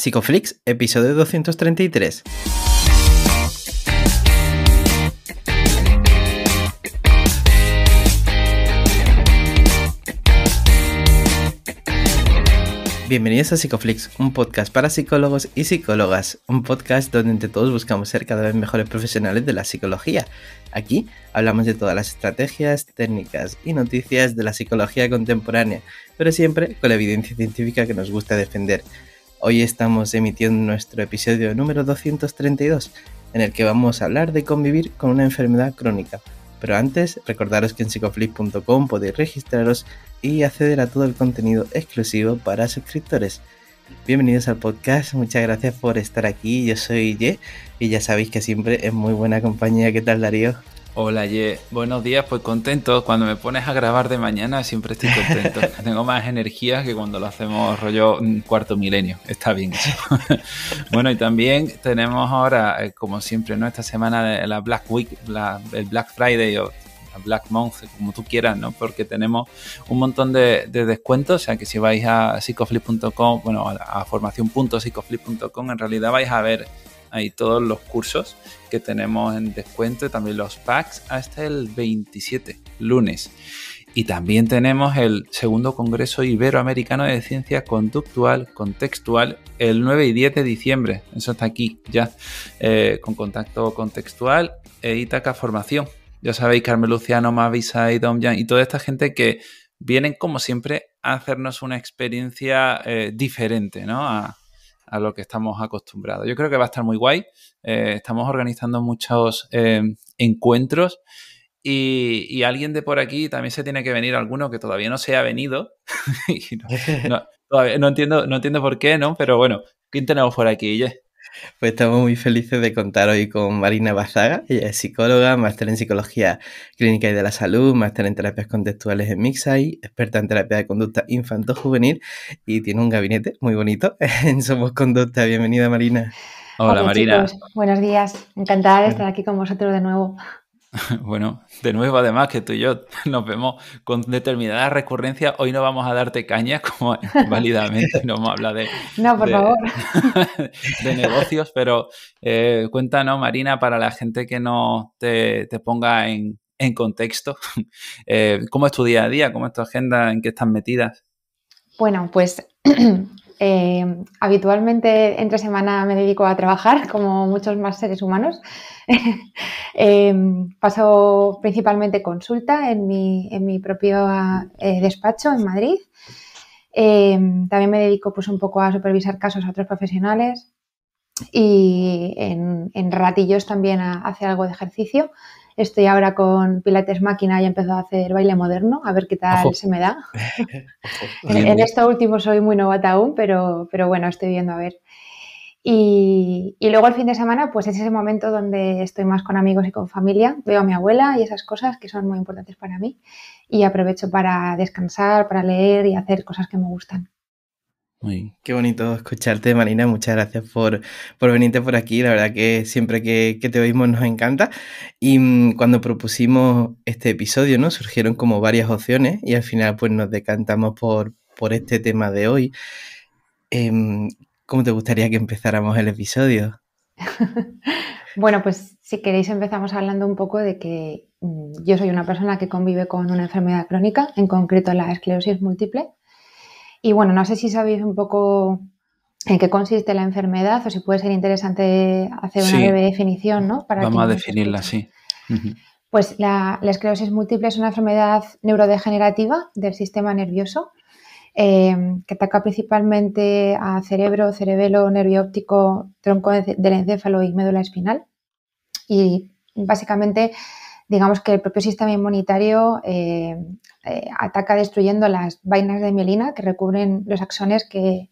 Psicoflix, episodio 233. Bienvenidos a Psicoflix, un podcast para psicólogos y psicólogas, un podcast donde entre todos buscamos ser cada vez mejores profesionales de la psicología. Aquí hablamos de todas las estrategias, técnicas y noticias de la psicología contemporánea, pero siempre con la evidencia científica que nos gusta defender. Hoy estamos emitiendo nuestro episodio número 232, en el que vamos a hablar de convivir con una enfermedad crónica. Pero antes, recordaros que en psicoflip.com podéis registraros y acceder a todo el contenido exclusivo para suscriptores. Bienvenidos al podcast, muchas gracias por estar aquí. Yo soy Ye y ya sabéis que siempre es muy buena compañía. ¿Qué tal, Darío? Hola, Ye. Buenos días, pues contento. Cuando me pones a grabar de mañana siempre estoy contento. Tengo más energía que cuando lo hacemos rollo mm, cuarto milenio. Está bien bueno, y también tenemos ahora, eh, como siempre, ¿no? Esta semana de la Black Week, el Black Friday o Black Month, como tú quieras, ¿no? Porque tenemos un montón de, descuentos, o sea que si vais a psicoflip.com, bueno, a formación.psicoflip.com, en realidad vais a ver ahí todos los cursos que tenemos en descuento y también los packs hasta el 27, lunes. Y también tenemos el segundo Congreso Iberoamericano de Ciencia Conductual, Contextual, el 9 y 10 de diciembre. Eso está aquí ya, eh, con contacto contextual e Itaca Formación. Ya sabéis, Carmen Luciano, Mavisa y Dom Jan y toda esta gente que vienen, como siempre, a hacernos una experiencia eh, diferente, ¿no? a lo que estamos acostumbrados. Yo creo que va a estar muy guay. Eh, estamos organizando muchos eh, encuentros y, alguien de por aquí también se tiene que venir, alguno que todavía no se ha venido. no, entiendo, no entiendo por qué, ¿no? Pero bueno, ¿quién tenemos por aquí, pues estamos muy felices de contar hoy con Marina Bazaga. Ella es psicóloga, máster en psicología clínica y de la salud, máster en terapias contextuales en Mixai, experta en terapia de conducta infanto-juvenil y tiene un gabinete muy bonito en Somos Conducta. Bienvenida, Marina. Hola, Marina. Buenos días. Encantada de estar aquí con vosotros de nuevo. Bueno, de nuevo, además que tú y yo nos vemos con determinada recurrencia, hoy no vamos a darte caña como válidamente, no habla de, no, negocios, pero eh, cuéntanos, Marina, para la gente que no te, ponga en, contexto, eh, ¿cómo es tu día a día? ¿Cómo es tu agenda? ¿En qué estás metidas? Bueno, pues Eh, habitualmente entre semana me dedico a trabajar, como muchos más seres humanos. Eh, paso principalmente consulta en mi, propio eh, despacho en Madrid. también me dedico pues, un poco a supervisar casos a otros profesionales y en, en ratillos también a, hacer algo de ejercicio Estoy ahora con Pilates Máquina y he empezado a hacer baile moderno, a ver qué tal se me da. en, esto último soy muy novata aún, pero, pero bueno, estoy viendo a ver. Y, y, luego el fin de semana, pues es ese momento donde estoy más con amigos y con familia. Veo a mi abuela y esas cosas que son muy importantes para mí. Y aprovecho para descansar, para leer y hacer cosas que me gustan. Qué bonito escucharte, Marina. Muchas gracias por, venirte por aquí. La verdad que siempre que, te oímos nos encanta. Y mm, cuando propusimos este episodio, ¿no? Surgieron como varias opciones y al final pues nos decantamos por, este tema de hoy. Em, ¿Cómo te gustaría que empezáramos el episodio? bueno, pues si queréis empezamos hablando un poco de que mm, yo soy una persona que convive con una enfermedad crónica, en concreto la esclerosis múltiple y bueno, no sé si sabéis un poco en qué consiste la enfermedad o si puede ser interesante hacer una breve definición, ¿no? Para Vamos a definirla, sí. Pues la, esclerosis múltiple es una enfermedad neurodegenerativa del sistema nervioso eh, que ataca principalmente a cerebro, cerebelo, nervio óptico, tronco del encéfalo y médula espinal. Y básicamente digamos que el propio sistema inmunitario eh, eh, ataca destruyendo las vainas de mielina que recubren los axones que,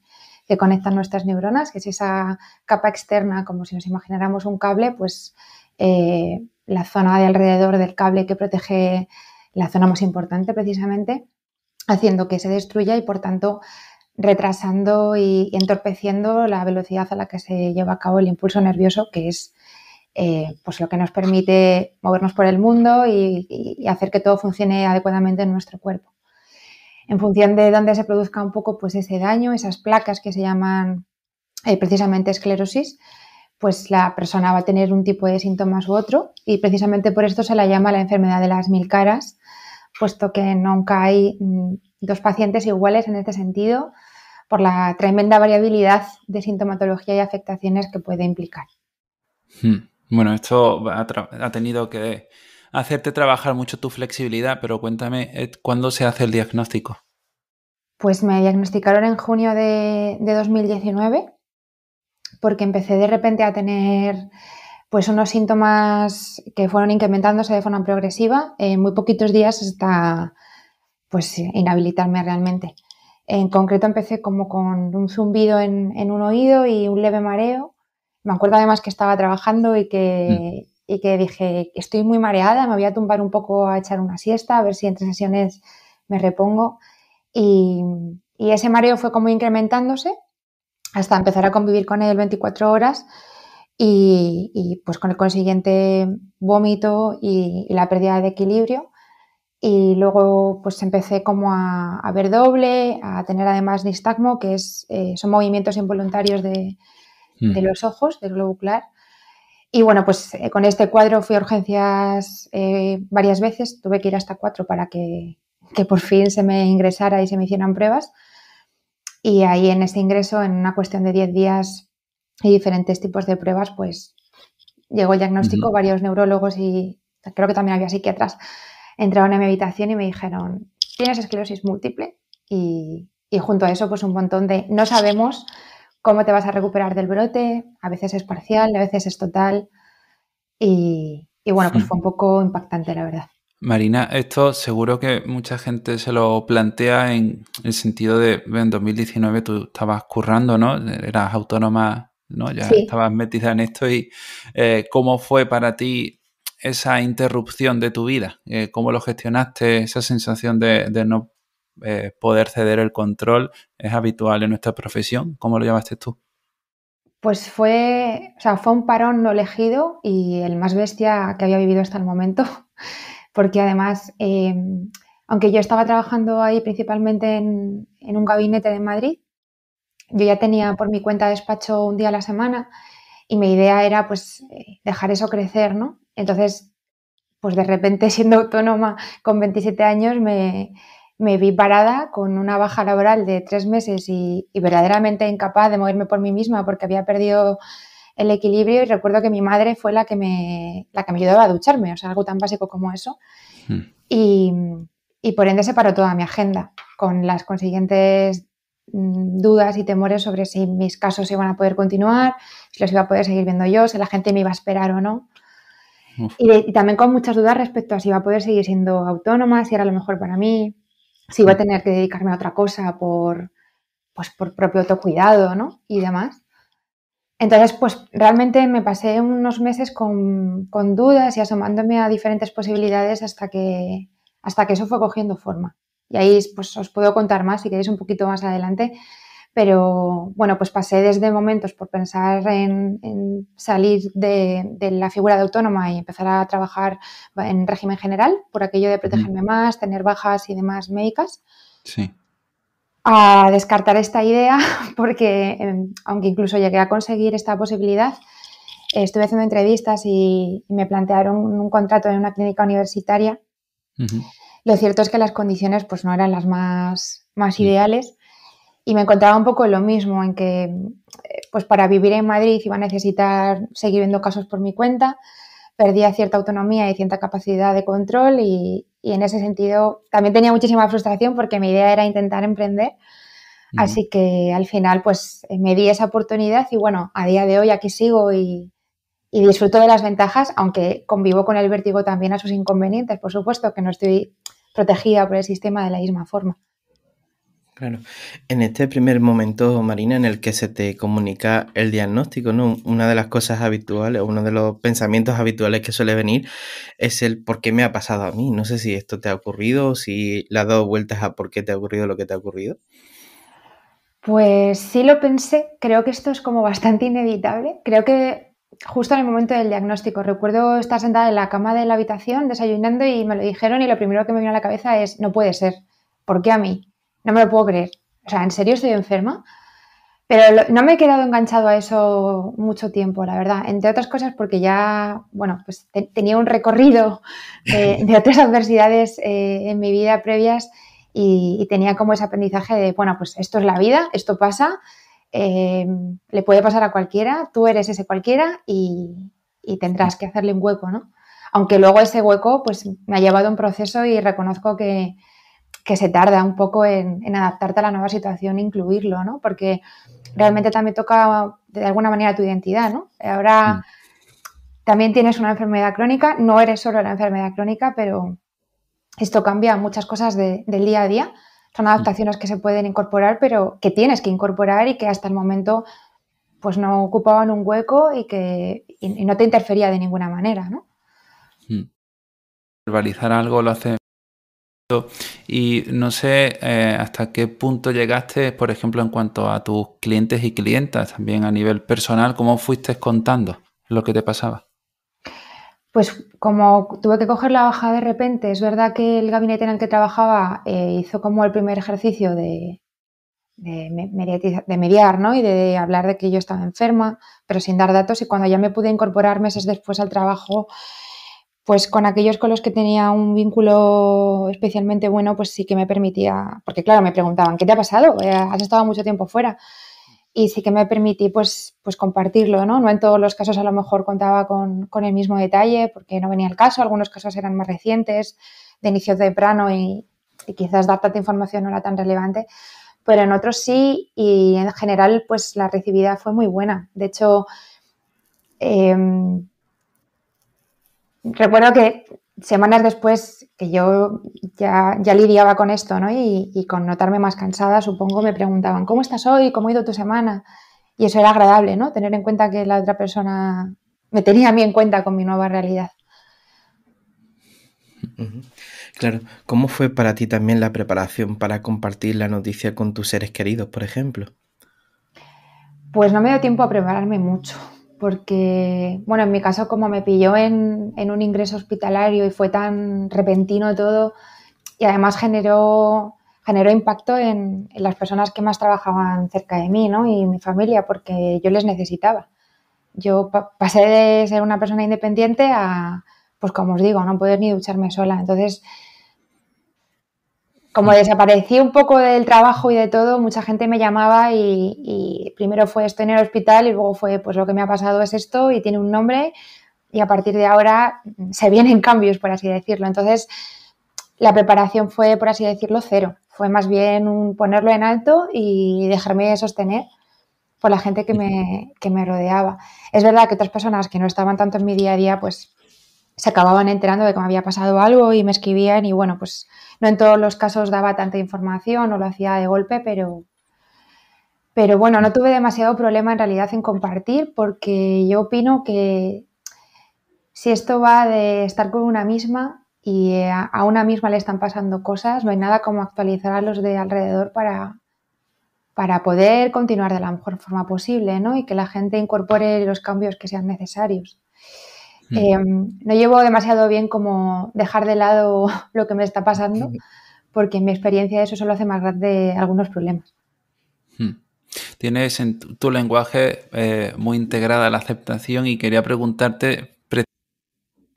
conectan nuestras neuronas, que es esa capa externa, como si nos imagináramos un cable, pues eh, la zona de alrededor del cable que protege la zona más importante precisamente, haciendo que se destruya y por tanto retrasando y entorpeciendo la velocidad a la que se lleva a cabo el impulso nervioso, que es eh, pues lo que nos permite movernos por el mundo y, hacer que todo funcione adecuadamente en nuestro cuerpo. En función de dónde se produzca un poco pues, ese daño, esas placas que se llaman eh, precisamente esclerosis, pues la persona va a tener un tipo de síntomas u otro y precisamente por esto se la llama la enfermedad de las mil caras, puesto que nunca hay mm, dos pacientes iguales en este sentido por la tremenda variabilidad de sintomatología y afectaciones que puede implicar. Hmm. Bueno, esto ha, tenido que hacerte trabajar mucho tu flexibilidad, pero cuéntame, eh, ¿cuándo se hace el diagnóstico? Pues me diagnosticaron en junio de, 2019 porque empecé de repente a tener pues unos síntomas que fueron incrementándose de forma progresiva en eh, muy poquitos días hasta pues inhabilitarme realmente. En concreto empecé como con un zumbido en un oído y un leve mareo me acuerdo además que estaba trabajando y que, mm. y que dije, estoy muy mareada, me voy a tumbar un poco a echar una siesta, a ver si entre sesiones me repongo. Y, y ese mareo fue como incrementándose hasta empezar a convivir con él 24 horas y, y pues con el consiguiente vómito y, la pérdida de equilibrio. Y luego pues empecé como a, ver doble, a tener además nistagmo, que es, eh, son movimientos involuntarios de, Mm. de los ojos, del globo ocular. Y bueno, pues eh, con este cuadro fui a urgencias eh, varias veces, tuve que ir hasta cuatro para que, por fin se me ingresara y se me hicieran pruebas. Y ahí en ese ingreso, en una cuestión de diez días y diferentes tipos de pruebas, pues llegó el diagnóstico, varios neurólogos y creo que también había psiquiatras entraron a mi habitación y me dijeron, tienes esclerosis múltiple y, y junto a eso pues un montón de, no sabemos cómo te vas a recuperar del brote, a veces es parcial, a veces es total. Y, bueno, pues hmm. fue un poco impactante, la verdad. Marina, esto seguro que mucha gente se lo plantea en el sentido de, en 2019 tú estabas currando, ¿no? Eras autónoma, ¿no? Ya estabas metida en esto y eh, ¿cómo fue para ti esa interrupción de tu vida? Eh, ¿Cómo lo gestionaste, esa sensación de no eh, poder ceder el control es habitual en nuestra profesión. ¿Cómo lo llamaste tú? Pues fue, o sea, fue un parón no elegido y el más bestia que había vivido hasta el momento, porque además, em, aunque yo estaba trabajando ahí principalmente en, en un gabinete de Madrid, yo ya tenía por mi cuenta despacho un día a la semana y mi idea era pues eh, dejar eso crecer, ¿no? Entonces, pues de repente siendo autónoma con 27 años me, me vi parada con una baja laboral de tres meses y, verdaderamente incapaz de moverme por mí misma porque había perdido el equilibrio y recuerdo que mi madre fue la que me, la que me ayudaba a ducharme, o sea, algo tan básico como eso. Hmm. Y, por ende se paró toda mi agenda con las consiguientes mm, dudas y temores sobre si mis casos iban a poder continuar, si los iba a poder seguir viendo yo, si la gente me iba a esperar o no. Y, y también con muchas dudas respecto a si iba a poder seguir siendo autónoma, si era lo mejor para mí si iba a mm. tener que dedicarme a otra cosa por, pues, por propio autocuidado ¿no? y demás. Entonces, pues realmente me pasé unos meses con, con, dudas y asomándome a diferentes posibilidades hasta que, hasta que eso fue cogiendo forma. Y ahí pues, os puedo contar más si queréis un poquito más adelante pero bueno, pues pasé desde momentos por pensar en, salir de, la figura de autónoma y empezar a trabajar en régimen general, por aquello de protegerme más, tener bajas y demás médicas. A descartar esta idea, porque em, aunque incluso llegué a conseguir esta posibilidad, estuve haciendo entrevistas y, me plantearon un, contrato en una clínica universitaria. Lo cierto es que las condiciones pues, no eran las más, ideales y me encontraba un poco lo mismo, en que eh, pues para vivir en Madrid iba a necesitar seguir viendo casos por mi cuenta, perdía cierta autonomía y cierta capacidad de control y, en ese sentido también tenía muchísima frustración porque mi idea era intentar emprender. Así que al final pues eh, me di esa oportunidad y bueno, a día de hoy aquí sigo y, y disfruto de las ventajas, aunque convivo con el vértigo también a sus inconvenientes, por supuesto, que no estoy protegida por el sistema de la misma forma. Claro. En este primer momento, Marina, en el que se te comunica el diagnóstico, ¿no? Una de las cosas habituales, uno de los pensamientos habituales que suele venir es el por qué me ha pasado a mí. No sé si esto te ha ocurrido, o si le has dado vueltas a por qué te ha ocurrido lo que te ha ocurrido. Pues sí lo pensé, creo que esto es como bastante inevitable. Creo que justo en el momento del diagnóstico, recuerdo estar sentada en la cama de la habitación desayunando y me lo dijeron y lo primero que me vino a la cabeza es, no puede ser, ¿por qué a mí? no me lo puedo creer. O sea, ¿en serio estoy enferma? Pero no me he quedado enganchado a eso mucho tiempo, la verdad. Entre otras cosas porque ya, bueno, pues tenía un recorrido eh, de, otras adversidades eh, en mi vida previas y, tenía como ese aprendizaje de, bueno, pues esto es la vida, esto pasa, eh, le puede pasar a cualquiera, tú eres ese cualquiera y, y, tendrás que hacerle un hueco, ¿no? Aunque luego ese hueco pues me ha llevado un proceso y reconozco que, que se tarda un poco en, adaptarte a la nueva situación e incluirlo, ¿no? Porque realmente también toca de alguna manera tu identidad, ¿no? Ahora mm. también tienes una enfermedad crónica, no eres solo la enfermedad crónica, pero esto cambia muchas cosas del día a día. Son mm. adaptaciones que se pueden incorporar, pero que tienes que incorporar y que hasta el momento pues no ocupaban un hueco y que no te interfería de ninguna manera, ¿no? Mm. verbalizar algo lo hace y no sé eh, hasta qué punto llegaste, por ejemplo, en cuanto a tus clientes y clientas, también a nivel personal, cómo fuiste contando lo que te pasaba. Pues como tuve que coger la baja de repente, es verdad que el gabinete en el que trabajaba eh, hizo como el primer ejercicio de, de, de mediar ¿no? y de hablar de que yo estaba enferma, pero sin dar datos y cuando ya me pude incorporar meses después al trabajo, pues con aquellos con los que tenía un vínculo especialmente bueno, pues sí que me permitía, porque claro, me preguntaban, ¿qué te ha pasado? Eh, ¿Has estado mucho tiempo fuera? Y sí que me permití pues, pues compartirlo, ¿no? No en todos los casos a lo mejor contaba con, con el mismo detalle, porque no venía el caso, algunos casos eran más recientes, de inicio temprano y, y quizás dar tanta información no era tan relevante, pero en otros sí y en general pues la recibida fue muy buena. De hecho, eh, recuerdo que semanas después que yo ya, lidiaba con esto, ¿no? Y, con notarme más cansada, supongo, me preguntaban, ¿cómo estás hoy? ¿Cómo ha ido tu semana? Y eso era agradable, ¿no? Tener en cuenta que la otra persona me tenía a mí en cuenta con mi nueva realidad. Claro, ¿cómo fue para ti también la preparación para compartir la noticia con tus seres queridos, por ejemplo? Pues no me dio tiempo a prepararme mucho porque, bueno, en mi caso como me pilló en, en un ingreso hospitalario y fue tan repentino todo, y además generó generó impacto en, las personas que más trabajaban cerca de mí ¿no? y mi familia, porque yo les necesitaba. Yo pasé de ser una persona independiente a, pues como os digo, no poder ni ducharme sola. Entonces, como desaparecí un poco del trabajo y de todo, mucha gente me llamaba y, primero fue esto en el hospital y luego fue pues lo que me ha pasado es esto y tiene un nombre y a partir de ahora mm, se vienen cambios, por así decirlo. Entonces, la preparación fue, por así decirlo, cero. Fue más bien un ponerlo en alto y dejarme sostener por la gente que me, que me rodeaba. Es verdad que otras personas que no estaban tanto en mi día a día, pues se acababan enterando de que me había pasado algo y me escribían y bueno, pues no en todos los casos daba tanta información o lo hacía de golpe, pero, pero bueno, no tuve demasiado problema en realidad en compartir porque yo opino que si esto va de estar con una misma y eh, a una misma le están pasando cosas, no hay nada como actualizar a los de alrededor para, para poder continuar de la mejor forma posible ¿no? y que la gente incorpore los cambios que sean necesarios. Mm. Em, no llevo demasiado bien como dejar de lado lo que me está pasando, mm. porque en mi experiencia eso solo hace más grande algunos problemas. Mm. Tienes en tu, lenguaje eh, muy integrada la aceptación y quería preguntarte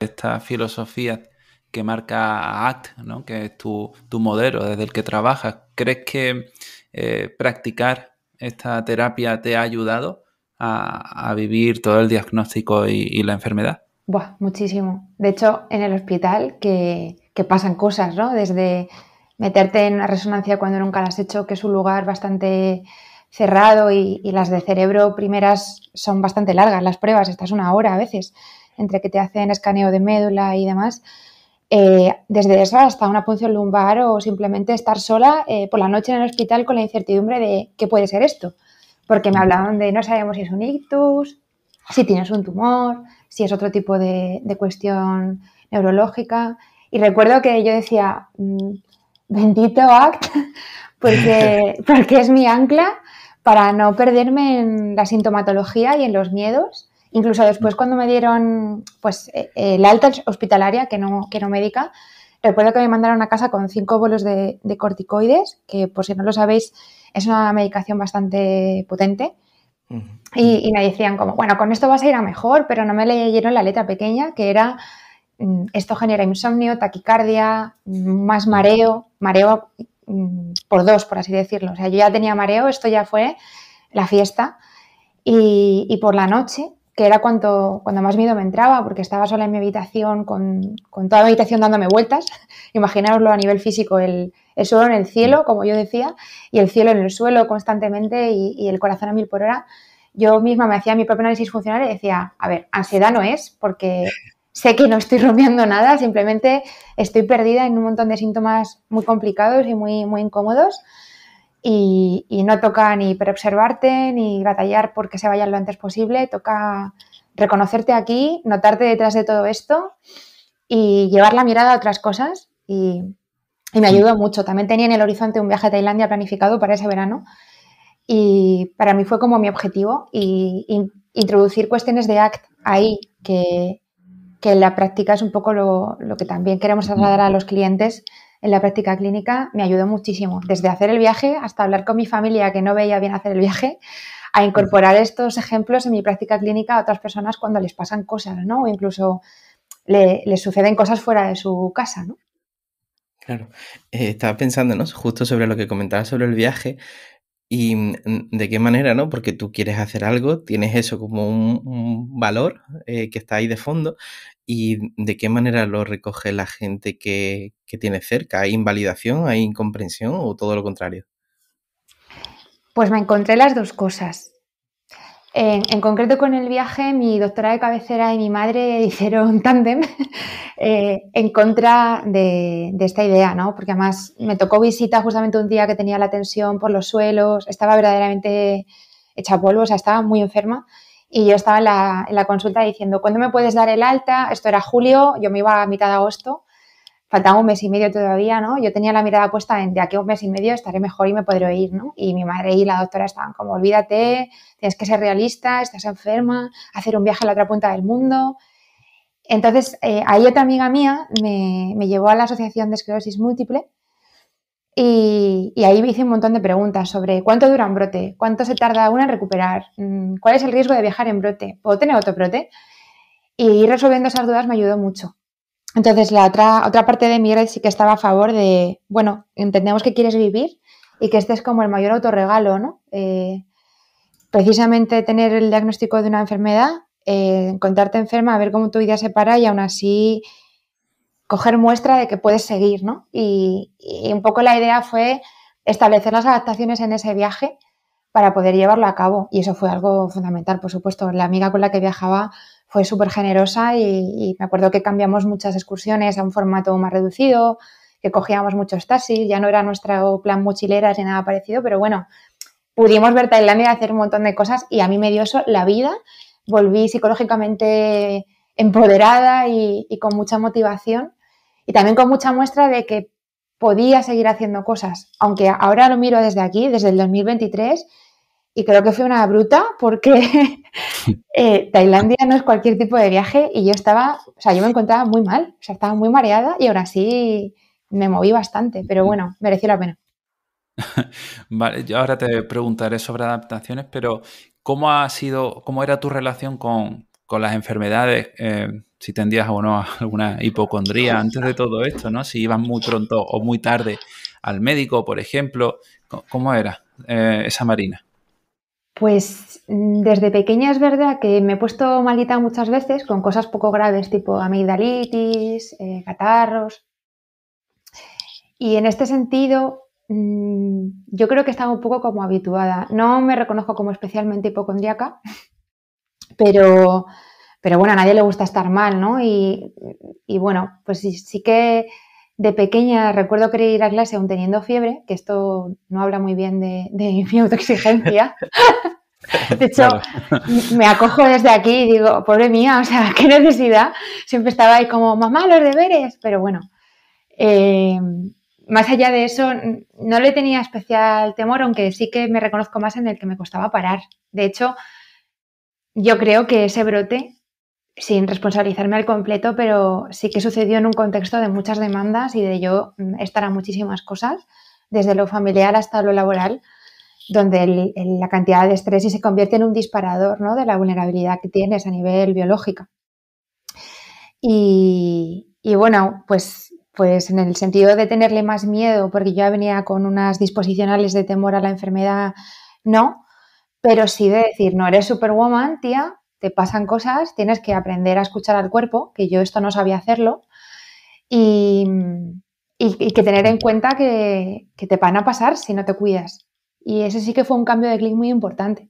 esta filosofía que marca ACT, ¿no? que es tu, modelo desde el que trabajas. ¿Crees que eh, practicar esta terapia te ha ayudado a, vivir todo el diagnóstico y la enfermedad? muchísimo. De hecho, en el hospital que, pasan cosas, ¿no? Desde meterte en una resonancia cuando nunca la has hecho, que es un lugar bastante cerrado y, las de cerebro primeras son bastante largas, las pruebas, estás una hora a veces, entre que te hacen escaneo de médula y demás. Eh, desde eso hasta una punción lumbar o simplemente estar sola eh, por la noche en el hospital con la incertidumbre de qué puede ser esto, porque me mm. hablaban de no sabemos si es un ictus, si tienes un tumor, si es otro tipo de, cuestión neurológica. Y recuerdo que yo decía, mm, bendito ACT, porque, porque es mi ancla para no perderme en la sintomatología y en los miedos. Incluso después cuando me dieron pues, eh, alta hospitalaria, que no, que médica, recuerdo que me mandaron a casa con cinco bolos de corticoides, que por si no lo sabéis es una medicación bastante potente y, me decían como, bueno, con esto vas a ir a mejor, pero no me leyeron la letra pequeña, que era, mm, esto genera insomnio, taquicardia, más mareo, mareo mm, por dos, por así decirlo. O sea, yo ya tenía mareo, esto ya fue la fiesta. y por la noche que era cuando más miedo me entraba, porque estaba sola en mi habitación, con, toda mi habitación dándome vueltas. imaginaroslo a nivel físico, el, el, suelo en el cielo, mm. como yo decía, y el cielo en el suelo constantemente y, el corazón a mil por hora. Yo misma me hacía mi propio análisis funcional y decía, a ver, ansiedad no es, porque sé que no estoy rompiendo nada, simplemente estoy perdida en un montón de síntomas muy complicados y muy, muy incómodos y, no toca ni preobservarte ni batallar porque se vayan lo antes posible, toca reconocerte aquí, notarte detrás de todo esto y llevar la mirada a otras cosas y, me ayudó mucho. También tenía en el horizonte un viaje a Tailandia planificado para ese verano y para mí fue como mi objetivo y, introducir cuestiones de ACT ahí que, la práctica es un poco lo, lo que también queremos trasladar mm. a los clientes en la práctica clínica me ayudó muchísimo, desde hacer el viaje hasta hablar con mi familia que no veía bien hacer el viaje, a incorporar estos ejemplos en mi práctica clínica a otras personas cuando les pasan cosas, ¿no? O incluso le, les suceden cosas fuera de su casa, ¿no? Claro, eh, estaba pensando, ¿no? Justo sobre lo que comentabas sobre el viaje y mm, de qué manera, ¿no? Porque tú quieres hacer algo, tienes eso como un, valor eh, que está ahí de fondo, y de qué manera lo recoge la gente que, que, tiene cerca. ¿Hay invalidación, hay incomprensión o todo lo contrario? Pues me encontré las dos cosas. En, en concreto con el viaje, mi doctora de cabecera y mi madre hicieron tándem eh, en contra de, de, esta idea, ¿no? Porque además me tocó visita justamente un día que tenía la tensión por los suelos, estaba verdaderamente hecha polvo, o sea, estaba muy enferma y yo estaba en la, consulta diciendo, ¿cuándo me puedes dar el alta? Esto era julio, yo me iba a mitad de agosto, faltaba un mes y medio todavía, ¿no? Yo tenía la mirada puesta en de aquí a un mes y medio estaré mejor y me podré ir, ¿no? Y mi madre y la doctora estaban como, olvídate, tienes que ser realista, estás enferma, hacer un viaje a la otra punta del mundo. Entonces, eh, ahí otra amiga mía me llevó a la Asociación de Esclerosis Múltiple, y, ahí me hice un montón de preguntas sobre cuánto dura un brote, cuánto se tarda una en recuperar, mm, cuál es el riesgo de viajar en brote, puedo tener otro brote. Y resolviendo esas dudas me ayudó mucho. Entonces, la otra, otra parte de mi red sí que estaba a favor de, bueno, entendemos que quieres vivir y que este es como el mayor autorregalo, ¿no? Eh, precisamente tener el diagnóstico de una enfermedad, contarte eh, encontrarte enferma, ver cómo tu vida se para y aún así coger muestra de que puedes seguir, ¿no? Y, un poco la idea fue establecer las adaptaciones en ese viaje para poder llevarlo a cabo. Y eso fue algo fundamental, por supuesto. La amiga con la que viajaba fue súper generosa y, me acuerdo que cambiamos muchas excursiones a un formato más reducido, que cogíamos muchos taxis, ya no era nuestro plan mochileras ni nada parecido, pero bueno, pudimos ver Tailandia hacer un montón de cosas y a mí me dio eso la vida. Volví psicológicamente empoderada y con mucha motivación y también con mucha muestra de que podía seguir haciendo cosas, aunque ahora lo miro desde aquí, desde el 2023, y creo que fue una bruta porque eh, Tailandia no es cualquier tipo de viaje y yo estaba, o sea, yo me encontraba muy mal, o sea, estaba muy mareada y ahora sí me moví bastante, pero bueno, mereció la pena. Vale, yo ahora te preguntaré sobre adaptaciones, pero ¿cómo ha sido, cómo era tu relación con, con las enfermedades, eh, si tendías o no alguna hipocondría antes de todo esto, ¿no? Si ibas muy pronto o muy tarde al médico, por ejemplo, ¿cómo era eh, esa Marina? Pues mm, desde pequeña es verdad que me he puesto malita muchas veces con cosas poco graves, tipo amigdalitis, eh, catarros. Y en este sentido, mm, yo creo que estaba un poco como habituada. No me reconozco como especialmente hipocondriaca, pero, pero bueno, a nadie le gusta estar mal, ¿no? Y, bueno, pues sí, que de pequeña recuerdo querer ir a clase aún teniendo fiebre, que esto no habla muy bien de, de mi autoexigencia. De hecho, me acojo desde aquí y digo, pobre mía, o sea, qué necesidad. Siempre estaba ahí como, mamá, los deberes, pero bueno. Eh, más allá de eso, no le tenía especial temor, aunque sí que me reconozco más en el que me costaba parar. De hecho, yo creo que ese brote, sin responsabilizarme al completo, pero sí que sucedió en un contexto de muchas demandas y de yo mm, estar a muchísimas cosas, desde lo familiar hasta lo laboral, donde la cantidad de estrés y se convierte en un disparador ¿no? de la vulnerabilidad que tienes a nivel biológico. Y, bueno, pues, pues en el sentido de tenerle más miedo, porque yo venía con unas disposicionales de temor a la enfermedad, no, pero sí de decir, no eres superwoman, tía, te pasan cosas, tienes que aprender a escuchar al cuerpo, que yo esto no sabía hacerlo, y, y, que tener en cuenta que, que, te van a pasar si no te cuidas. Y eso sí que fue un cambio de clic muy importante.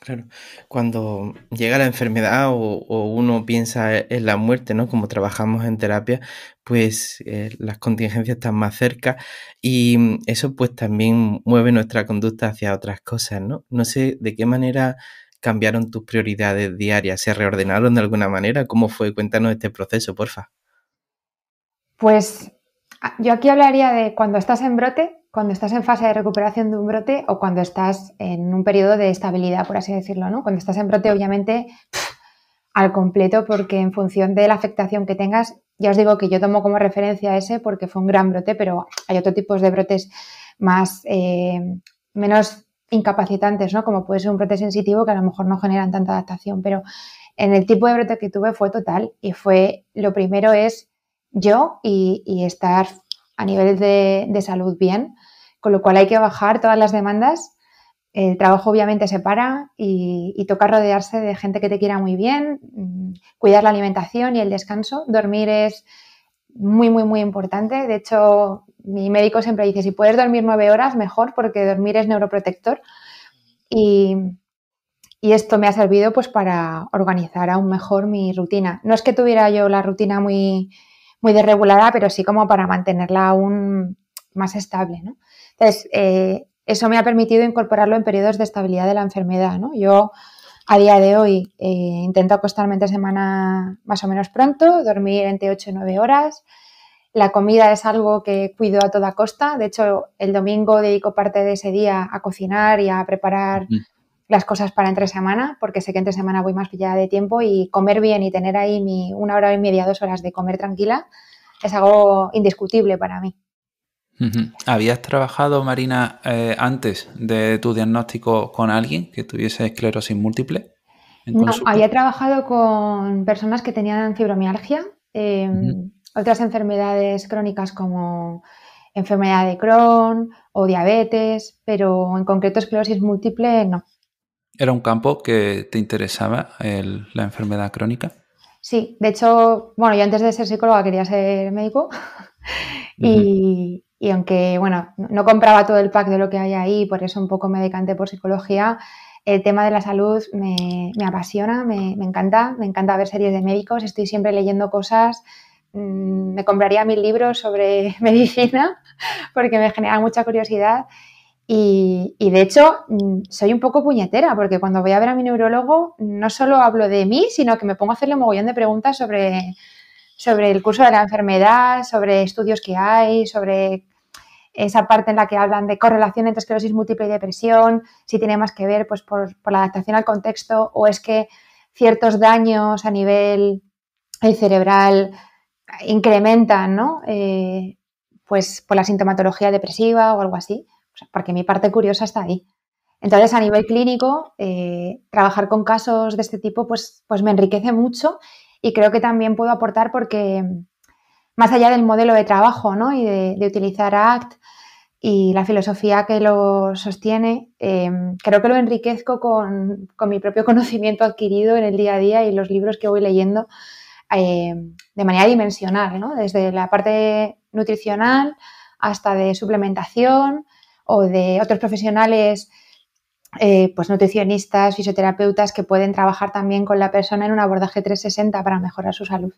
Claro. Cuando llega la enfermedad o, uno piensa en la muerte, ¿no? Como trabajamos en terapia, pues eh, las contingencias están más cerca y eso pues también mueve nuestra conducta hacia otras cosas, ¿no? No sé de qué manera cambiaron tus prioridades diarias, se reordenaron de alguna manera, ¿cómo fue? Cuéntanos este proceso, porfa. Pues ah, yo aquí hablaría de cuando estás en brote, cuando estás en fase de recuperación de un brote o cuando estás en un periodo de estabilidad, por así decirlo, ¿no? Cuando estás en brote, obviamente, al completo, porque en función de la afectación que tengas, ya os digo que yo tomo como referencia ese porque fue un gran brote, pero hay otro tipos de brotes más, eh, menos incapacitantes, ¿no? Como puede ser un brote sensitivo que a lo mejor no generan tanta adaptación, pero en el tipo de brote que tuve fue total y fue, lo primero es yo y, estar a nivel de, de salud bien, con lo cual hay que bajar todas las demandas. El trabajo obviamente se para y, toca rodearse de gente que te quiera muy bien, mm, cuidar la alimentación y el descanso. Dormir es muy, muy, muy importante. De hecho, mi médico siempre dice, si puedes dormir nueve horas, mejor, porque dormir es neuroprotector. Y, esto me ha servido pues para organizar aún mejor mi rutina. No es que tuviera yo la rutina muy, muy desregulada, pero sí como para mantenerla aún más estable, ¿no? Entonces, eh, eso me ha permitido incorporarlo en periodos de estabilidad de la enfermedad. ¿no? Yo a día de hoy eh, intento acostarme entre semana más o menos pronto, dormir entre 8 y 9 horas. La comida es algo que cuido a toda costa. De hecho, el domingo dedico parte de ese día a cocinar y a preparar las cosas para entre semana, porque sé que entre semana voy más pillada de tiempo y comer bien y tener ahí mi, una hora y media, dos horas de comer tranquila es algo indiscutible para mí. ¿Habías trabajado, Marina, eh, antes de tu diagnóstico con alguien que tuviese esclerosis múltiple? No, había trabajado con personas que tenían fibromialgia, em, otras enfermedades crónicas como enfermedad de Crohn o diabetes, pero en concreto esclerosis múltiple no. ¿Era un campo que te interesaba la enfermedad crónica? Sí, de hecho, bueno, yo antes de ser psicóloga quería ser médico y, y aunque, bueno, no compraba todo el pack de lo que hay ahí, por eso un poco me decanté por psicología, el tema de la salud me, apasiona, me, encanta, me encanta ver series de médicos, estoy siempre leyendo cosas, mm, me compraría mil libros sobre medicina porque me genera mucha curiosidad y, y, de hecho mm, soy un poco puñetera porque cuando voy a ver a mi neurólogo no solo hablo de mí, sino que me pongo a hacerle un mogollón de preguntas sobre sobre el curso de la enfermedad, sobre estudios que hay, sobre esa parte en la que hablan de correlación entre esclerosis múltiple y depresión, si tiene más que ver pues, por, la adaptación al contexto o es que ciertos daños a nivel eh, cerebral incrementan ¿no? Eh, pues, por la sintomatología depresiva o algo así, porque mi parte curiosa está ahí. Entonces, a nivel clínico, eh, trabajar con casos de este tipo pues, pues me enriquece mucho y creo que también puedo aportar porque más allá del modelo de trabajo y de, utilizar ACT y la filosofía que lo sostiene, eh, creo que lo enriquezco con, mi propio conocimiento adquirido en el día a día y los libros que voy leyendo eh, de manera dimensional, desde la parte nutricional hasta de suplementación o de otros profesionales eh, pues nutricionistas, fisioterapeutas que pueden trabajar también con la persona en un abordaje 360 para mejorar su salud.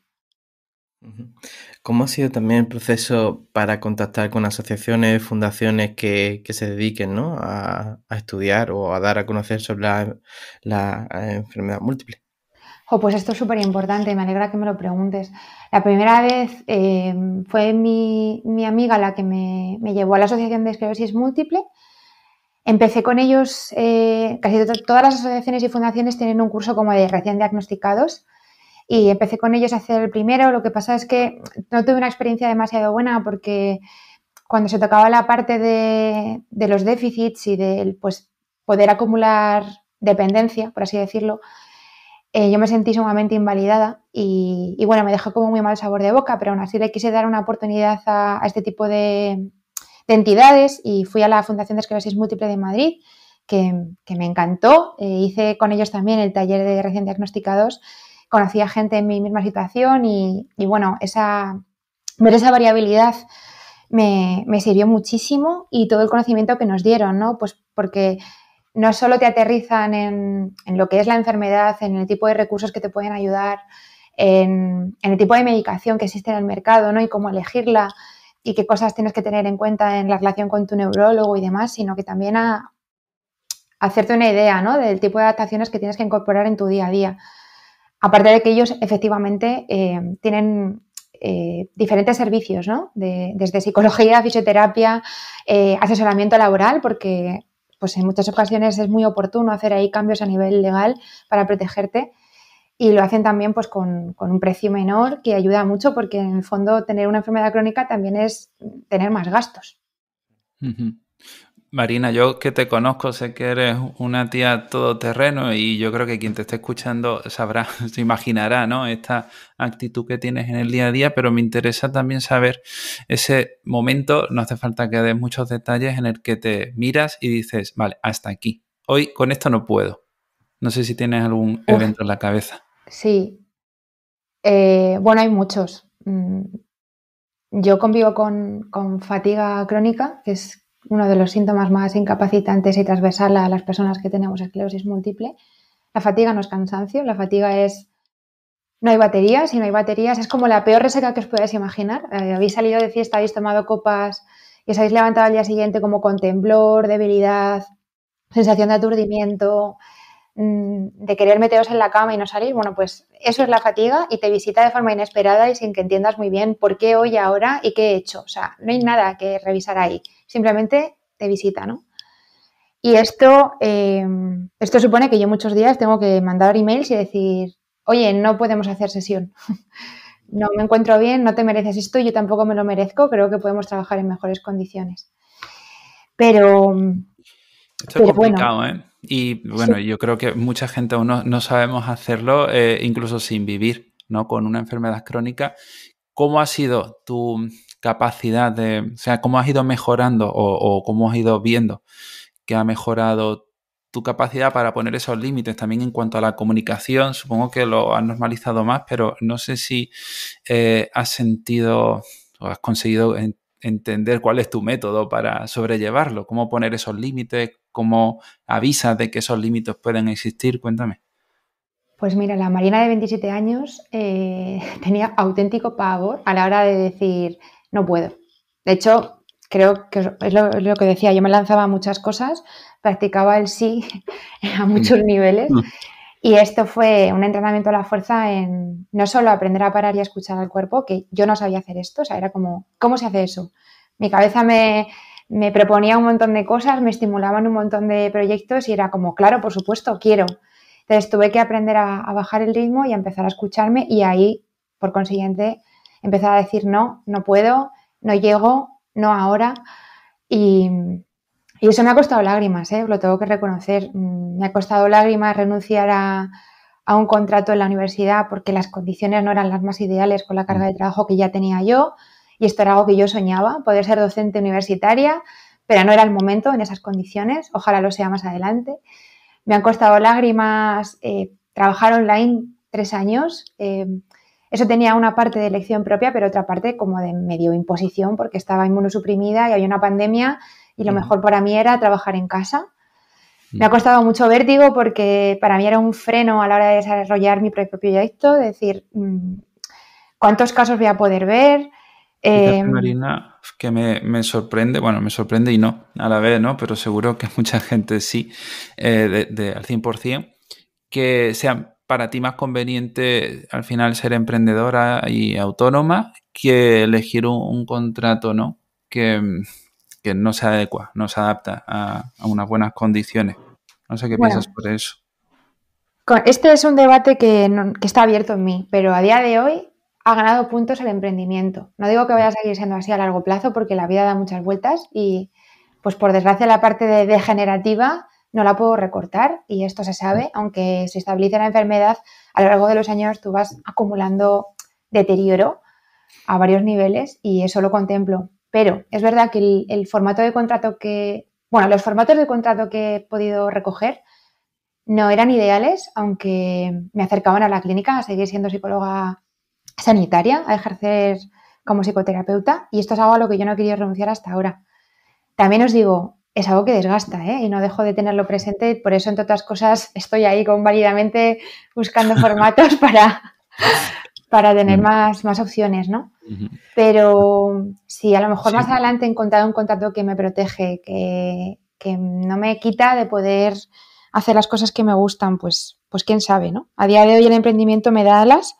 ¿Cómo ha sido también el proceso para contactar con asociaciones, fundaciones que, se dediquen a, estudiar o a dar a conocer sobre la, enfermedad múltiple? pues esto es súper importante, y me alegra que me lo preguntes. La primera vez eh, fue mi, amiga la que me, me, llevó a la Asociación de Esclerosis Múltiple Empecé con ellos, eh, casi todas las asociaciones y fundaciones tienen un curso como de recién diagnosticados y empecé con ellos a hacer el primero. Lo que pasa es que no tuve una experiencia demasiado buena porque cuando se tocaba la parte de, los déficits y del pues, poder acumular dependencia, por así decirlo, eh, yo me sentí sumamente invalidada y, bueno, me dejó como muy mal sabor de boca, pero aún así le quise dar una oportunidad a este tipo de, de entidades y fui a la Fundación de Esclerosis Múltiple de Madrid, que, me encantó. Eh, hice con ellos también el taller de recién diagnosticados. Conocí a gente en mi misma situación y, bueno, esa, ver esa variabilidad me, sirvió muchísimo y todo el conocimiento que nos dieron, ¿no? Pues porque no solo te aterrizan en, lo que es la enfermedad, en el tipo de recursos que te pueden ayudar, en, en, el tipo de medicación que existe en el mercado, ¿no? Y cómo elegirla, y qué cosas tienes que tener en cuenta en la relación con tu neurólogo y demás, sino que también a, hacerte una idea ¿no? del tipo de adaptaciones que tienes que incorporar en tu día a día. Aparte de que ellos efectivamente eh, tienen eh, diferentes servicios, ¿no? desde psicología, fisioterapia, eh, asesoramiento laboral, porque pues en muchas ocasiones es muy oportuno hacer ahí cambios a nivel legal para protegerte y lo hacen también pues con, un precio menor que ayuda mucho porque en el fondo tener una enfermedad crónica también es tener más gastos. Marina, yo que te conozco sé que eres una tía todoterreno y yo creo que quien te esté escuchando sabrá, se imaginará, Esta actitud que tienes en el día a día, pero me interesa también saber ese momento, no hace falta que des muchos detalles, en el que te miras y dices, vale, hasta aquí. Hoy con esto no puedo. No sé si tienes algún evento en la cabeza. Sí. Eh, bueno, hay muchos. Mm, yo convivo con, fatiga crónica, que es uno de los síntomas más incapacitantes y transversal a las personas que tenemos esclerosis múltiple. La fatiga no es cansancio, la fatiga es... No hay baterías, si no hay baterías es como la peor reseca que os podáis imaginar. Eh, habéis salido de fiesta, habéis tomado copas y os habéis levantado al día siguiente como con temblor, debilidad, sensación de aturdimiento, Mm, de querer meteros en la cama y no salir, bueno, pues eso es la fatiga y te visita de forma inesperada y sin que entiendas muy bien por qué hoy, ahora y qué he hecho. O sea, no hay nada que revisar ahí, simplemente te visita, ¿no? Y esto, em, esto supone que yo muchos días tengo que mandar emails y decir, oye, no podemos hacer sesión. no me encuentro bien, no te mereces esto, yo tampoco me lo merezco, creo que podemos trabajar en mejores condiciones. Pero... Esto ¿eh? Y bueno, yo creo que mucha gente aún no, sabemos hacerlo, eh, incluso sin vivir, ¿no? Con una enfermedad crónica. ¿Cómo ha sido tu capacidad de, o sea, cómo has ido mejorando o, cómo has ido viendo que ha mejorado tu capacidad para poner esos límites también en cuanto a la comunicación. Supongo que lo has normalizado más, pero no sé si eh, has sentido o has conseguido entender cuál es tu método para sobrellevarlo, cómo poner esos límites, ¿Cómo avisas de que esos límites pueden existir? Cuéntame. Pues mira, la Marina de 27 años eh, tenía auténtico pavor a la hora de decir, no puedo. De hecho, creo que es lo, es lo que decía, yo me lanzaba a muchas cosas, practicaba el sí a muchos mm. niveles. Mm. Y esto fue un entrenamiento a la fuerza en no solo aprender a parar y a escuchar al cuerpo, que yo no sabía hacer esto, o sea, era como, ¿cómo se hace eso? Mi cabeza me, me proponía un montón de cosas, me estimulaban un montón de proyectos y era como, claro, por supuesto, quiero. Entonces tuve que aprender a, bajar el ritmo y a empezar a escucharme y ahí, por consiguiente, empezar a decir no, no puedo, no llego, no ahora. Y, eso me ha costado lágrimas, ¿eh? lo tengo que reconocer. Mm, me ha costado lágrimas renunciar a un contrato en la universidad porque las condiciones no eran las más ideales con la carga mm. de trabajo que ya tenía yo. Y esto era algo que yo soñaba, poder ser docente universitaria, pero no era el momento en esas condiciones, ojalá lo sea más adelante. Me han costado lágrimas eh, trabajar online tres años. Em, eso tenía una parte de elección propia, pero otra parte como de medio imposición, porque estaba inmunosuprimida y había una pandemia y lo mejor para mí era trabajar en casa. Me ha mm. costado mucho vértigo porque para mí era un freno a la hora de desarrollar mi propio proyecto, decir, mm, ¿cuántos casos voy a poder ver? Em, Marina, que me, sorprende, bueno, me sorprende y no, a la vez, ¿no? Pero seguro que mucha gente sí, eh, de, de, al 100%, que sea para ti más conveniente al final ser emprendedora y autónoma que elegir un, contrato, ¿no? Que, no se adecua, no se adapta a, unas buenas condiciones. No sé qué piensas por eso. Este es un debate que, está abierto en mí, pero a día de hoy ha ganado puntos el emprendimiento. No digo que vaya a seguir siendo así a largo plazo porque la vida da muchas vueltas y pues por desgracia la parte degenerativa no la puedo recortar y esto se sabe, mm. aunque se estabilice la enfermedad, a lo largo de los años tú vas acumulando deterioro a varios niveles y eso lo contemplo. Pero es verdad que el formato de contrato que, bueno, los formatos de contrato que he podido recoger no eran ideales, aunque me acercaban a la clínica a seguir siendo psicóloga sanitaria, a ejercer como psicoterapeuta y esto es algo a lo que yo no he querido renunciar hasta ahora. También os digo, es algo que desgasta ¿eh? y no dejo de tenerlo presente por eso, entre otras cosas, estoy ahí con válidamente buscando formatos para, para tener más, más opciones, ¿no? Pero si a lo mejor más adelante he encontrado un contrato que me protege, que, que, no me quita de poder hacer las cosas que me gustan, pues, pues quién sabe, ¿no? A día de hoy el emprendimiento me da alas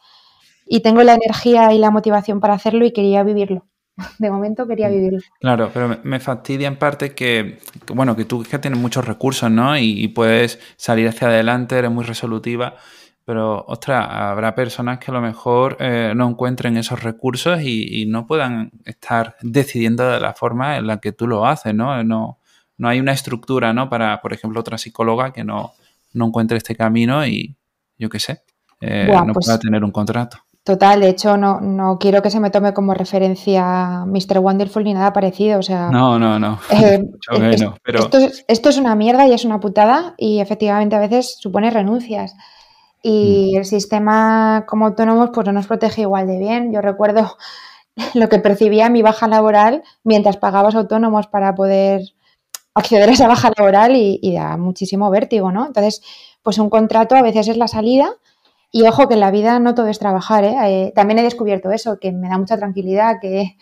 y tengo la energía y la motivación para hacerlo y quería vivirlo. De momento quería mm. vivirlo. Claro, pero me fastidia en parte que, bueno, que tú que tienes muchos recursos, ¿no? Y, puedes salir hacia adelante, eres muy resolutiva, pero, ostras, habrá personas que a lo mejor eh, no encuentren esos recursos y, no puedan estar decidiendo de la forma en la que tú lo haces, ¿no? No, no hay una estructura, ¿no? Para, por ejemplo, otra psicóloga que no, no encuentre este camino y, yo qué sé, eh, no pues pueda tener un contrato. Total, de hecho, no, quiero que se me tome como referencia Mr. Wonderful ni nada parecido. O sea, no, no, no. Eh, esto, pero... esto, es una mierda y es una putada y efectivamente a veces supone renuncias. Y mm. el sistema como autónomos pues no nos protege igual de bien. Yo recuerdo lo que percibía mi baja laboral mientras pagabas autónomos para poder acceder a esa baja laboral y, y da muchísimo vértigo, ¿no? Entonces, pues un contrato a veces es la salida y ojo que en la vida no todo es trabajar. ¿eh? Eh, también he descubierto eso, que me da mucha tranquilidad, que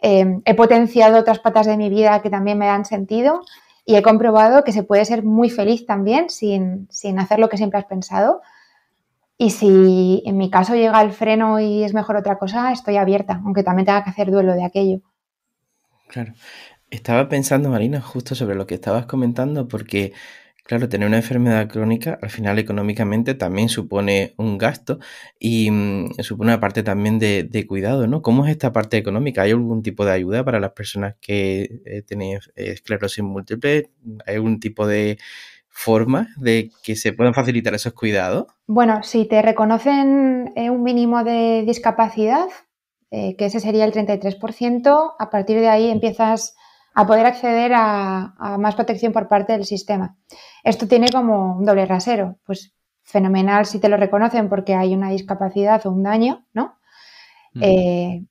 em, he potenciado otras patas de mi vida que también me dan sentido y he comprobado que se puede ser muy feliz también sin, sin hacer lo que siempre has pensado. Y si en mi caso llega el freno y es mejor otra cosa, estoy abierta, aunque también tenga que hacer duelo de aquello. Claro. Estaba pensando, Marina, justo sobre lo que estabas comentando, porque Claro, tener una enfermedad crónica al final económicamente también supone un gasto y mm, supone una parte también de, cuidado, ¿no? ¿Cómo es esta parte económica? ¿Hay algún tipo de ayuda para las personas que eh, tienen eh, esclerosis múltiple? ¿Hay algún tipo de forma de que se puedan facilitar esos cuidados? Bueno, si te reconocen eh, un mínimo de discapacidad, que ese sería el 33%, a partir de ahí empiezas a poder acceder a, más protección por parte del sistema. Esto tiene como un doble rasero, pues fenomenal si te lo reconocen porque hay una discapacidad o un daño, ¿no? Mm. Eh,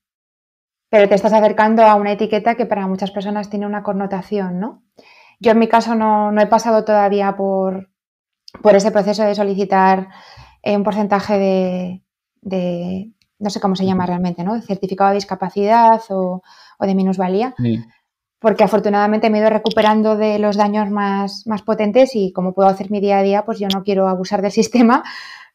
pero te estás acercando a una etiqueta que para muchas personas tiene una connotación, ¿no? Yo en mi caso no, he pasado todavía por, por ese proceso de solicitar eh, un porcentaje de, no sé cómo se llama realmente, ¿no? Certificado de discapacidad o, de minusvalía porque afortunadamente me he ido recuperando de los daños más, potentes y como puedo hacer mi día a día, pues yo no quiero abusar del sistema,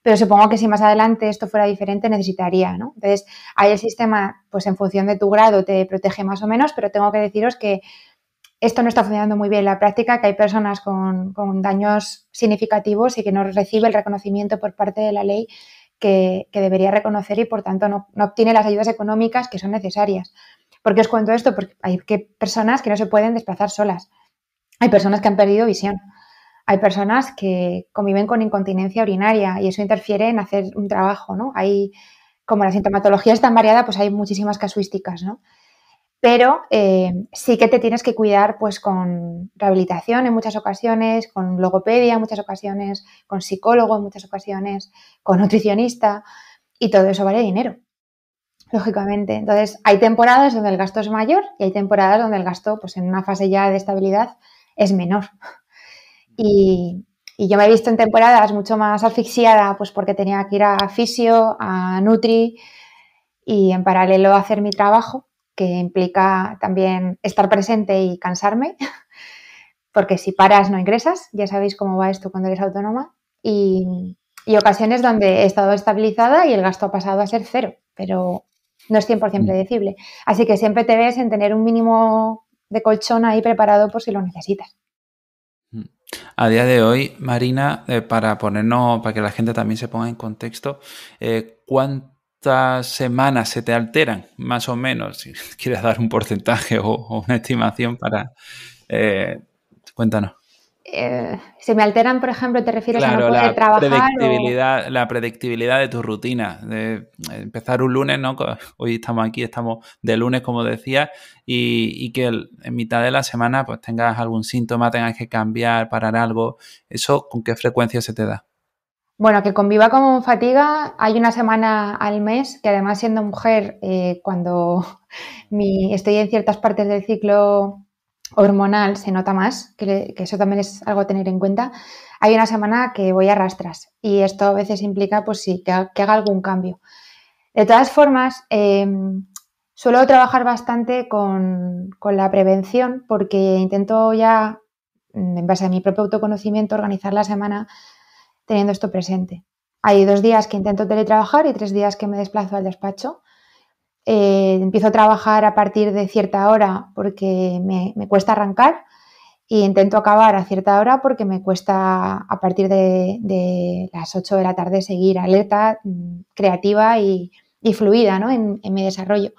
pero supongo que si más adelante esto fuera diferente necesitaría, ¿no? Entonces, hay el sistema, pues en función de tu grado, te protege más o menos, pero tengo que deciros que esto no está funcionando muy bien en la práctica, que hay personas con, daños significativos y que no recibe el reconocimiento por parte de la ley que, debería reconocer y, por tanto, no obtiene las ayudas económicas que son necesarias. ¿Por qué os cuento esto? Porque hay personas que no se pueden desplazar solas. Hay personas que han perdido visión. Hay personas que conviven con incontinencia urinaria y eso interfiere en hacer un trabajo, ¿no? Hay, como la sintomatología es tan variada, pues hay muchísimas casuísticas, ¿no? Pero eh, sí que te tienes que cuidar pues con rehabilitación en muchas ocasiones, con logopedia en muchas ocasiones, con psicólogo en muchas ocasiones, con nutricionista y todo eso vale dinero lógicamente. Entonces, hay temporadas donde el gasto es mayor y hay temporadas donde el gasto, pues en una fase ya de estabilidad, es menor. Y, yo me he visto en temporadas mucho más asfixiada, pues porque tenía que ir a fisio, a nutri y en paralelo hacer mi trabajo, que implica también estar presente y cansarme, porque si paras no ingresas, ya sabéis cómo va esto cuando eres autónoma, y, ocasiones donde he estado estabilizada y el gasto ha pasado a ser cero, pero no es 100% mm. predecible. Así que siempre te ves en tener un mínimo de colchón ahí preparado por si lo necesitas. Mm. A día de hoy, Marina, eh, para ponernos, para que la gente también se ponga en contexto, eh, ¿cuántas semanas se te alteran, más o menos? Si quieres dar un porcentaje o, una estimación para... Eh, cuéntanos. Eh, se me alteran, por ejemplo, te refieres a no poder la trabajar. Predictibilidad, La predictibilidad de tu rutina. De eh, empezar un lunes, ¿no? Hoy estamos aquí, estamos de lunes, como decía, y, que en mitad de la semana pues tengas algún síntoma, tengas que cambiar, parar algo. ¿Eso con qué frecuencia se te da? Bueno, que conviva con fatiga. Hay una semana al mes que además siendo mujer, eh, cuando estoy en ciertas partes del ciclo hormonal se nota más, que, eso también es algo a tener en cuenta. Hay una semana que voy a rastras y esto a veces implica, pues sí, que, haga algún cambio. De todas formas, em, suelo trabajar bastante con, con, la prevención porque intento ya, mm, en base a mi propio autoconocimiento, organizar la semana teniendo esto presente. Hay dos días que intento teletrabajar y tres días que me desplazo al despacho eh, empiezo a trabajar a partir de cierta hora porque me, cuesta arrancar y intento acabar a cierta hora porque me cuesta a partir de, las 8 de la tarde seguir alerta, mm, creativa y, fluida ¿no? en, en, mi desarrollo.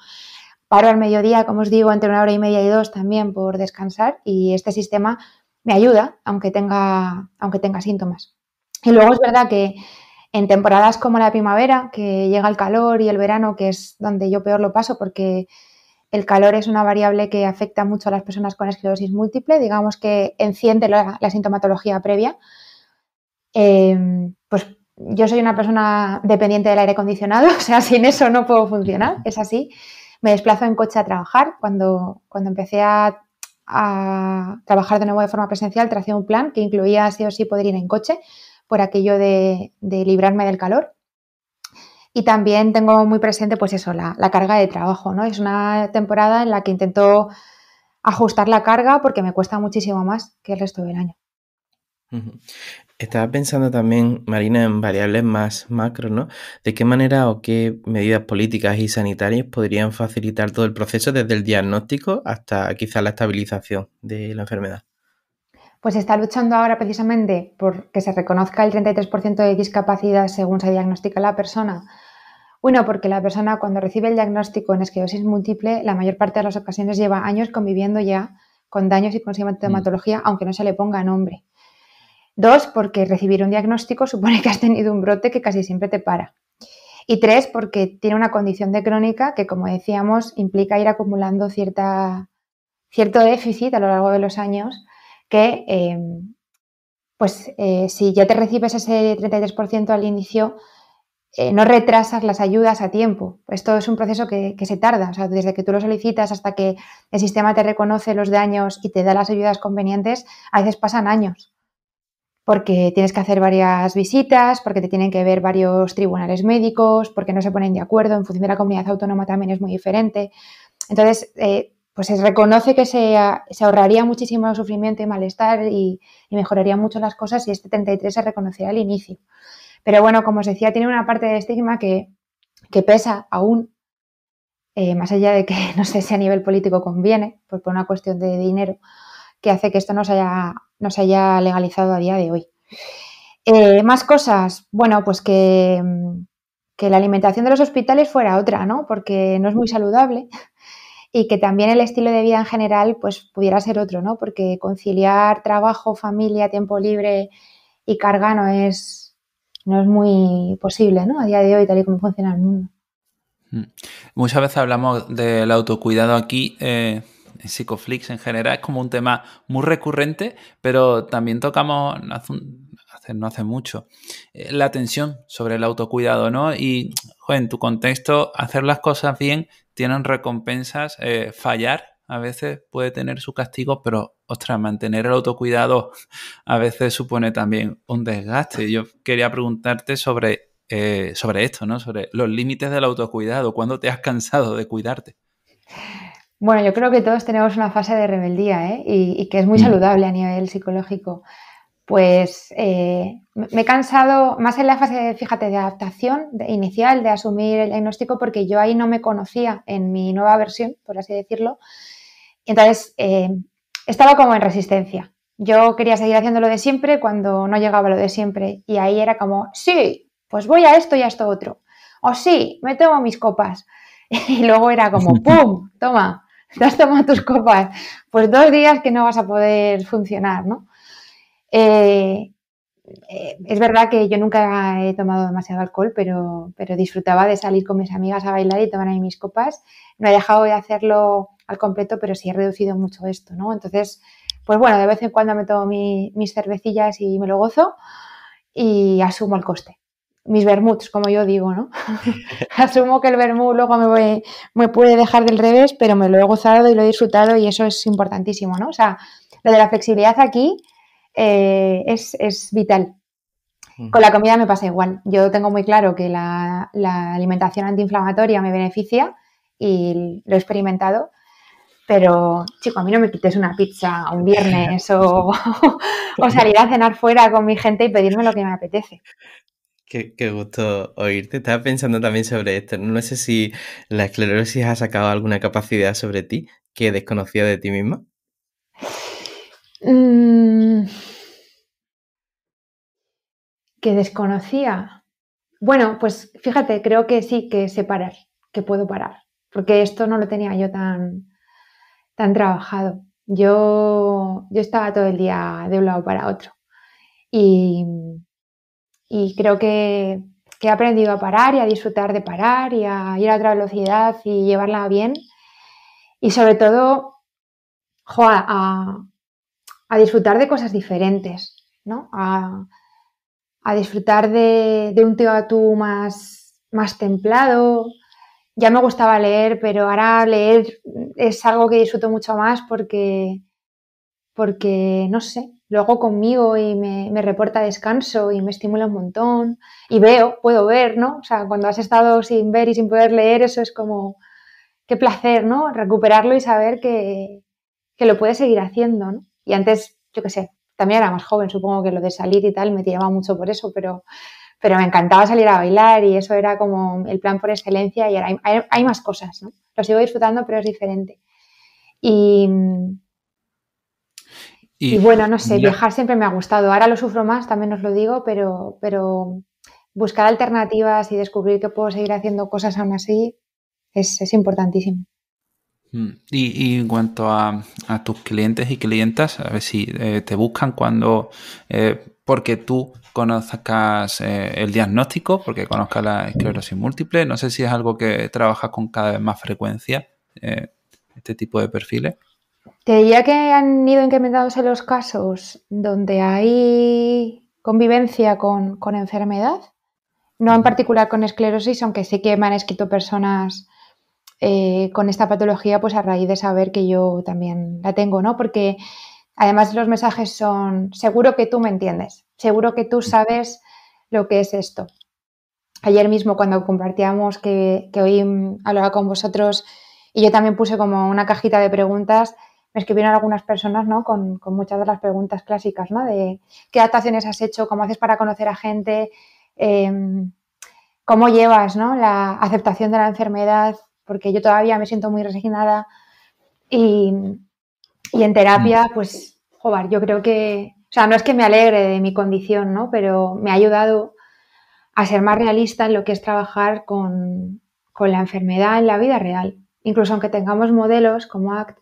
Paro al mediodía, como os digo, entre una hora y media y dos también por descansar y este sistema me ayuda aunque tenga, aunque tenga síntomas. Y luego es verdad que en temporadas como la primavera, que llega el calor y el verano, que es donde yo peor lo paso porque el calor es una variable que afecta mucho a las personas con esclerosis múltiple, digamos que enciende la, sintomatología previa. Em, pues yo soy una persona dependiente del aire acondicionado, o sea, sin eso no puedo funcionar, es así. Me desplazo en coche a trabajar. Cuando, cuando empecé a, a trabajar de nuevo de forma presencial, tracé un plan que incluía sí o sí poder ir en coche, por aquello de, librarme del calor. Y también tengo muy presente, pues eso, la, carga de trabajo, ¿no? Es una temporada en la que intento ajustar la carga porque me cuesta muchísimo más que el resto del año. Estaba pensando también, Marina, en variables más macro, ¿no? ¿De qué manera o qué medidas políticas y sanitarias podrían facilitar todo el proceso desde el diagnóstico hasta quizá la estabilización de la enfermedad? pues está luchando ahora precisamente por que se reconozca el 33% de discapacidad según se diagnostica la persona. Uno, porque la persona cuando recibe el diagnóstico en esclerosis múltiple, la mayor parte de las ocasiones lleva años conviviendo ya con daños y con sintomatología, mm. aunque no se le ponga nombre. Dos, porque recibir un diagnóstico supone que has tenido un brote que casi siempre te para. Y tres, porque tiene una condición de crónica que, como decíamos, implica ir acumulando cierta, cierto déficit a lo largo de los años que eh, pues eh, si ya te recibes ese 33% al inicio, eh, no retrasas las ayudas a tiempo. Esto es un proceso que, se tarda, o sea, desde que tú lo solicitas hasta que el sistema te reconoce los daños y te da las ayudas convenientes, a veces pasan años porque tienes que hacer varias visitas, porque te tienen que ver varios tribunales médicos, porque no se ponen de acuerdo, en función de la comunidad autónoma también es muy diferente. Entonces, pues se reconoce que ah, se, ahorraría muchísimo sufrimiento y malestar y, mejoraría mucho las cosas si este 33 se reconociera al inicio. Pero bueno, como os decía, tiene una parte de estigma que, pesa aún, eh, más allá de que no sé si a nivel político conviene, pues por una cuestión de dinero, que hace que esto no se haya, legalizado a día de hoy. Eh, más cosas, bueno, pues que, mm, que la alimentación de los hospitales fuera otra, ¿no? Porque no es muy saludable y que también el estilo de vida en general pues pudiera ser otro, ¿no? Porque conciliar trabajo, familia, tiempo libre y carga no es, no es muy posible, ¿no? A día de hoy, tal y como funciona el mundo. Mm. Muchas veces hablamos del autocuidado aquí. Eh, en Psicoflix en general es como un tema muy recurrente, pero también tocamos no hace mucho, eh, la tensión sobre el autocuidado, ¿no? Y, en tu contexto, hacer las cosas bien tienen recompensas, eh, fallar a veces puede tener su castigo, pero ostras, mantener el autocuidado a veces supone también un desgaste. Yo quería preguntarte sobre, eh, sobre esto, ¿no? Sobre los límites del autocuidado, ¿cuándo te has cansado de cuidarte? Bueno, yo creo que todos tenemos una fase de rebeldía ¿eh? y, que es muy mm. saludable a nivel psicológico pues eh, me he cansado más en la fase, fíjate, de adaptación inicial, de asumir el diagnóstico, porque yo ahí no me conocía en mi nueva versión, por así decirlo. Entonces, eh, estaba como en resistencia. Yo quería seguir haciendo lo de siempre cuando no llegaba lo de siempre. Y ahí era como, sí, pues voy a esto y a esto otro. O sí, me tomo mis copas. Y luego era como, ¡pum! Toma, te has tomado tus copas. Pues dos días que no vas a poder funcionar, ¿no? Eh, eh, es verdad que yo nunca he tomado demasiado alcohol, pero, disfrutaba de salir con mis amigas a bailar y tomar ahí mis copas. No he dejado de hacerlo al completo, pero sí he reducido mucho esto, ¿no? Entonces, pues bueno, de vez en cuando me tomo mis cervecillas y me lo gozo y asumo el coste. Mis vermuts, como yo digo, ¿no? asumo que el vermut luego me, puede dejar del revés, pero me lo he gozado y lo he disfrutado y eso es importantísimo, ¿no? O sea, lo de la flexibilidad aquí eh, es, vital. Mm. Con la comida me pasa igual. Yo tengo muy claro que la, alimentación antiinflamatoria me beneficia y lo he experimentado, pero chico, a mí no me quites una pizza un viernes o, o salir a cenar fuera con mi gente y pedirme lo que me apetece. Qué, qué, gusto oírte. Estaba pensando también sobre esto. No sé si la esclerosis ha sacado alguna capacidad sobre ti que desconocía de ti misma. Mm, que desconocía. Bueno, pues fíjate, creo que sí, que sé parar, que puedo parar, porque esto no lo tenía yo tan, tan trabajado. Yo, yo estaba todo el día de un lado para otro y, y creo que, he aprendido a parar y a disfrutar de parar y a ir a otra velocidad y llevarla bien y sobre todo a, a disfrutar de cosas diferentes, ¿no? A, disfrutar de, un teatú más, más templado. Ya me gustaba leer, pero ahora leer es algo que disfruto mucho más porque, porque no sé, lo hago conmigo y me, reporta descanso y me estimula un montón. Y veo, puedo ver, ¿no? O sea, cuando has estado sin ver y sin poder leer, eso es como, qué placer, ¿no? Recuperarlo y saber que, que lo puedes seguir haciendo, ¿no? Y antes, yo qué sé, también era más joven, supongo que lo de salir y tal me tiraba mucho por eso, pero, pero me encantaba salir a bailar y eso era como el plan por excelencia y ahora hay, más cosas, ¿no? Lo sigo disfrutando, pero es diferente. Y, bueno, no sé, viajar siempre me ha gustado. Ahora lo sufro más, también os lo digo, pero, pero buscar alternativas y descubrir que puedo seguir haciendo cosas aún así es importantísimo. Mm. Y, en cuanto a, tus clientes y clientas, a ver si eh, te buscan cuando, eh, porque tú conozcas eh, el diagnóstico, porque conozcas la esclerosis múltiple, no sé si es algo que trabajas con cada vez más frecuencia, este tipo de perfiles. Te diría que han ido en los casos donde hay convivencia con, con enfermedad, no en particular con esclerosis, aunque sí que me han escrito personas eh, con esta patología, pues a raíz de saber que yo también la tengo, ¿no? Porque además los mensajes son, seguro que tú me entiendes, seguro que tú sabes lo que es esto. Ayer mismo cuando compartíamos que, que hoy mm, hablaba con vosotros y yo también puse como una cajita de preguntas, me escribieron algunas personas, ¿no? Con, muchas de las preguntas clásicas, ¿no? De qué adaptaciones has hecho, cómo haces para conocer a gente, em, cómo llevas, ¿no? La aceptación de la enfermedad, porque yo todavía me siento muy resignada y, en terapia, mm. pues, joder, yo creo que, o sea, no es que me alegre de mi condición, ¿no? Pero me ha ayudado a ser más realista en lo que es trabajar con, la enfermedad en la vida real. Incluso aunque tengamos modelos como ACT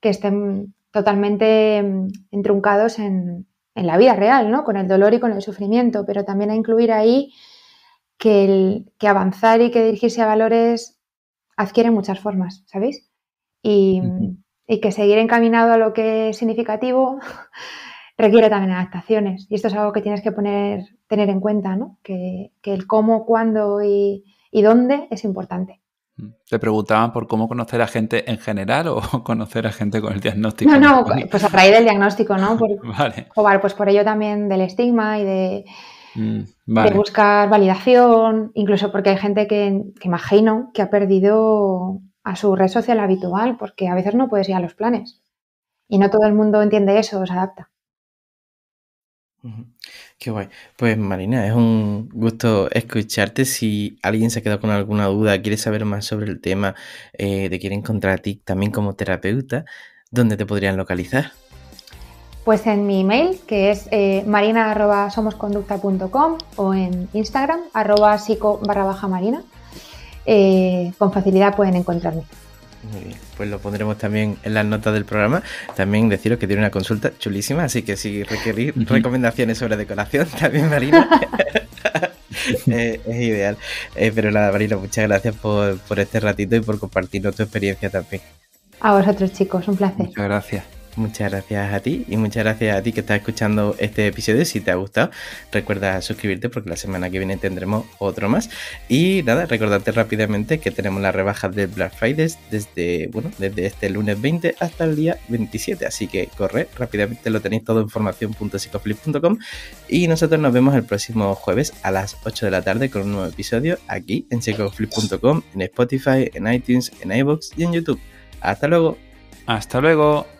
que estén totalmente mm, entruncados en, la vida real, ¿no? Con el dolor y con el sufrimiento, pero también a incluir ahí que, que avanzar y que dirigirse a valores adquiere muchas formas, ¿sabéis? Y, que seguir encaminado a lo que es significativo requiere también adaptaciones. Y esto es algo que tienes que poner, tener en cuenta, ¿no? Que, el cómo, cuándo y, dónde es importante. Mm. ¿Te preguntaban por cómo conocer a gente en general o conocer a gente con el diagnóstico? No, no, pues a raíz del diagnóstico, ¿no? vale. pues por ello también del estigma y de Mm, de buscar validación, incluso porque hay gente que, imagino que ha perdido a su red social habitual, porque a veces no puedes ir a los planes. Y no todo el mundo entiende eso o se adapta. Qué guay. Pues Marina, es un gusto escucharte. Si alguien se ha quedado con alguna duda, quiere saber más sobre el tema, eh, de te quiere encontrar a ti también como terapeuta, ¿dónde te podrían localizar? Pues en mi email, que es eh, marina.somosconducta.com o en Instagram, arroba psico barra baja marina. Eh, con facilidad pueden encontrarme. Muy bien, pues lo pondremos también en las notas del programa. También deciros que tiene una consulta chulísima, así que si requerís recomendaciones sobre decoración, también Marina. Eh, es ideal. pero nada, Marina, muchas gracias por, por este ratito y por compartirnos tu experiencia también. A vosotros, chicos, un placer. Muchas gracias. Muchas gracias a ti y muchas gracias a ti que estás escuchando este episodio. Si te ha gustado, recuerda suscribirte porque la semana que viene tendremos otro más. Y nada, recordarte rápidamente que tenemos las rebajas de Black Friday desde, bueno, desde este lunes 20 hasta el día 27. Así que corre rápidamente, lo tenéis todo en formación.psicoflip.com. Y nosotros nos vemos el próximo jueves a las 8 de la tarde con un nuevo episodio aquí en psicoflip.com, en Spotify, en iTunes, en iBox y en YouTube. Hasta luego. Hasta luego.